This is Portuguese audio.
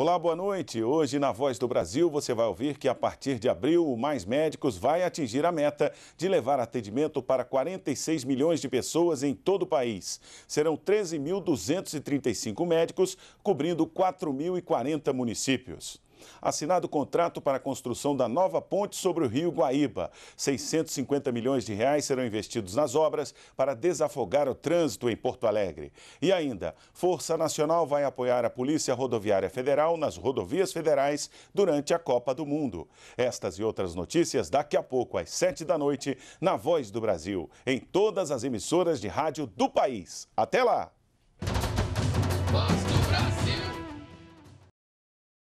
Olá, boa noite. Hoje na Voz do Brasil você vai ouvir que a partir de abril o Mais Médicos vai atingir a meta de levar atendimento para 46 milhões de pessoas em todo o país. Serão 13.235 médicos cobrindo 4.040 municípios assinado contrato para a construção da nova ponte sobre o rio Guaíba. 650 milhões de reais serão investidos nas obras para desafogar o trânsito em Porto Alegre. E ainda, Força Nacional vai apoiar a Polícia Rodoviária Federal nas rodovias federais durante a Copa do Mundo. Estas e outras notícias daqui a pouco, às 7 da noite, na Voz do Brasil, em todas as emissoras de rádio do país. Até lá!